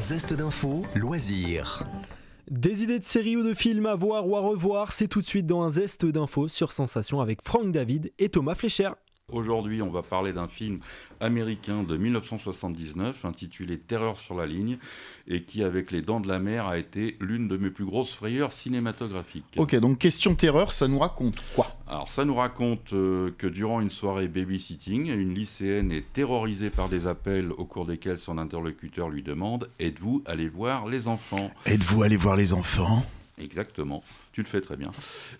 zeste d'info, loisirs. Des idées de séries ou de films à voir ou à revoir, c'est tout de suite dans un zeste d'info sur Sensation avec Franck David et Thomas Fleischer. Aujourd'hui, on va parler d'un film américain de 1979 intitulé Terreur sur la ligne et qui, avec Les Dents de la Mer, a été l'une de mes plus grosses frayeurs cinématographiques. Ok, donc question terreur, ça nous raconte quoi Alors, ça nous raconte euh, que durant une soirée babysitting, une lycéenne est terrorisée par des appels au cours desquels son interlocuteur lui demande Êtes-vous allé voir les enfants Êtes-vous allé voir les enfants Exactement, tu le fais très bien.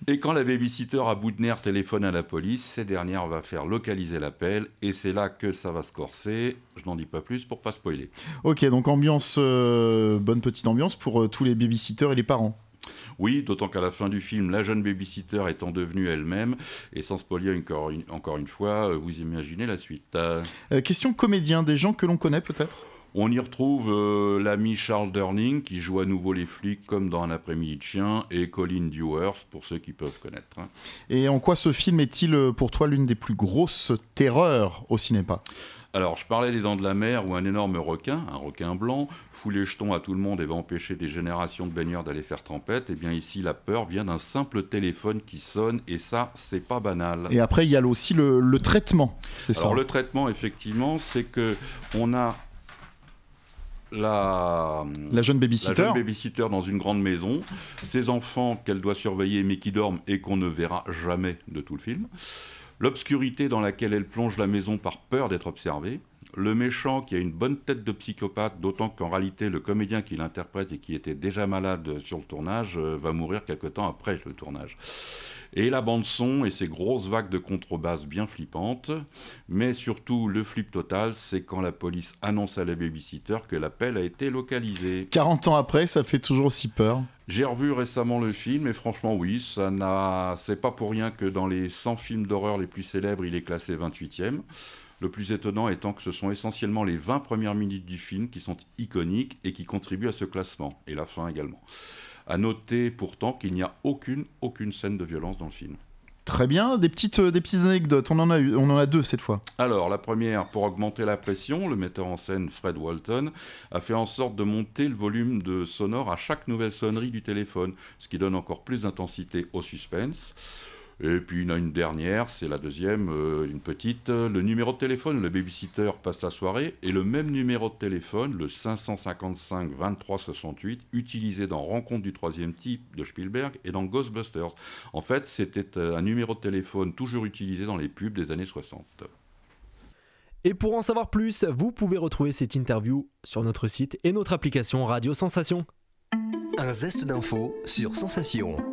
Et quand la babysitter à bout de nerfs téléphone à la police, cette dernière va faire localiser l'appel et c'est là que ça va se corser. Je n'en dis pas plus pour pas spoiler. Ok, donc ambiance, euh, bonne petite ambiance pour euh, tous les babysitters et les parents. Oui, d'autant qu'à la fin du film, la jeune babysitter étant devenue elle-même, et sans spoiler encore une, encore une fois, euh, vous imaginez la suite. question comédien, des gens que l'on connaît peut-être on y retrouve euh, l'ami Charles Durning qui joue à nouveau les flics comme dans Un après-midi de chien et Colin Dewhurst pour ceux qui peuvent connaître. Hein. Et en quoi ce film est-il euh, pour toi l'une des plus grosses terreurs au cinéma alors, je parlais des dents de la mer où un énorme requin, un requin blanc, fout les jetons à tout le monde et va empêcher des générations de baigneurs d'aller faire trempette. Et eh bien ici, la peur vient d'un simple téléphone qui sonne et ça, c'est pas banal. Et après, il y a aussi le, traitement, c'est ça Alors, le traitement, effectivement, c'est que on a la, jeune jeune babysitter dans une grande maison, ses enfants qu'elle doit surveiller mais qui dorment et qu'on ne verra jamais de tout le film, l'obscurité dans laquelle elle plonge la maison par peur d'être observée, le méchant qui a une bonne tête de psychopathe, d'autant qu'en réalité, le comédien qui l'interprète et qui était déjà malade sur le tournage euh, va mourir quelques temps après le tournage. Et la bande-son et ses grosses vagues de contrebasse bien flippantes. Mais surtout, le flip total, c'est quand la police annonce à la babysitter que l'appel a été localisé. 40 ans après, ça fait toujours aussi peur. J'ai revu récemment le film et franchement oui, ça n'a c'est pas pour rien que dans les 100 films d'horreur les plus célèbres, il est classé 28e. Le plus étonnant étant que ce sont essentiellement les 20 premières minutes du film qui sont iconiques et qui contribuent à ce classement, et la fin également. À noter pourtant qu'il n'y a aucune, aucune scène de violence dans le film. Très bien, des petites, euh, des petites anecdotes, on en, a eu, on en a deux cette fois. Alors, la première, pour augmenter la pression, le metteur en scène Fred Walton a fait en sorte de monter le volume de sonore à chaque nouvelle sonnerie du téléphone, ce qui donne encore plus d'intensité au suspense. Et puis il y en a une dernière, c'est la deuxième, euh, une petite, le numéro de téléphone. Le babysitter passe la soirée et le même numéro de téléphone, le 555 2368 utilisé dans Rencontre du troisième type de Spielberg et dans Ghostbusters. En fait, c'était euh, un numéro de téléphone toujours utilisé dans les pubs des années 60. Et pour en savoir plus, vous pouvez retrouver cette interview sur notre site et notre application Radio Sensation. Un zeste d'info sur Sensation.